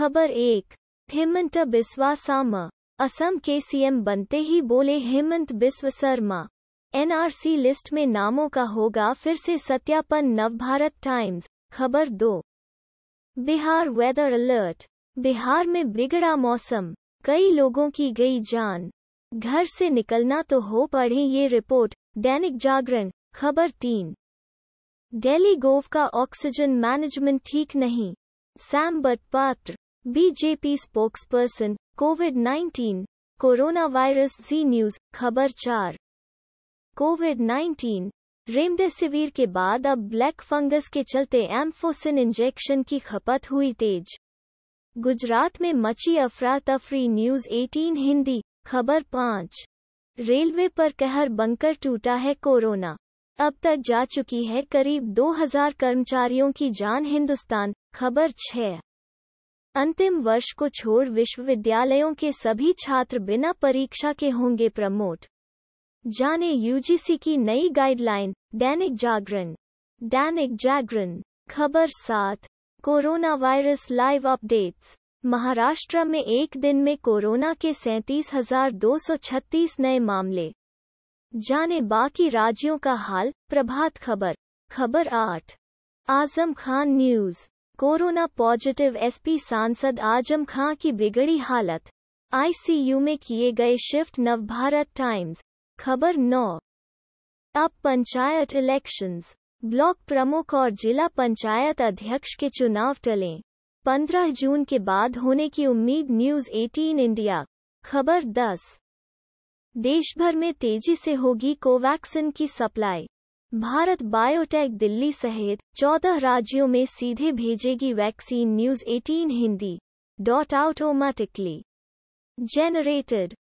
खबर एक हेमंत बिस्वा सामा असम के सीएम बनते ही बोले हेमंत बिस्व शर्मा एनआरसी लिस्ट में नामों का होगा फिर से सत्यापन नवभारत टाइम्स खबर दो बिहार वेदर अलर्ट बिहार में बिगड़ा मौसम कई लोगों की गई जान घर से निकलना तो हो पढ़ें ये रिपोर्ट दैनिक जागरण खबर तीन डेली गोव का ऑक्सीजन मैनेजमेंट ठीक नहीं Sambit Patra BJP spokesperson COVID 19 corona virus Zee News खबर चार कोविड 19 रेमडेसिविर के बाद अब ब्लैक फंगस के चलते एम्फोसिन इंजेक्शन की खपत हुई तेज गुजरात में मची अफरा तफरी न्यूज 18 हिंदी खबर पाँच रेलवे पर कहर बंकर टूटा है कोरोना अब तक जा चुकी है करीब 2000 कर्मचारियों की जान हिंदुस्तान खबर छः अंतिम वर्ष को छोड़ विश्वविद्यालयों के सभी छात्र बिना परीक्षा के होंगे प्रमोट जाने यूजीसी की नई गाइडलाइन दैनिक जागरण दैनिक जागरण खबर सात corona virus live updates Maharashtra में एक दिन में कोरोना के सैंतीस नए मामले जाने बाकी राज्यों का हाल प्रभात खबर खबर आठ Azam Khan news corona positive SP सांसद आजम खां की बिगड़ी हालत आईसीयू में किए गए शिफ्ट नवभारत टाइम्स खबर नौ अब पंचायत इलेक्शंस ब्लॉक प्रमुख और जिला पंचायत अध्यक्ष के चुनाव टलें 15 जून के बाद होने की उम्मीद न्यूज 18 इंडिया खबर 10 देशभर में तेजी से होगी कोवैक्सिन की सप्लाई भारत बायोटेक दिल्ली सहित 14 राज्यों में सीधे भेजेगी vaccine News 18 Hindi dot automatically generated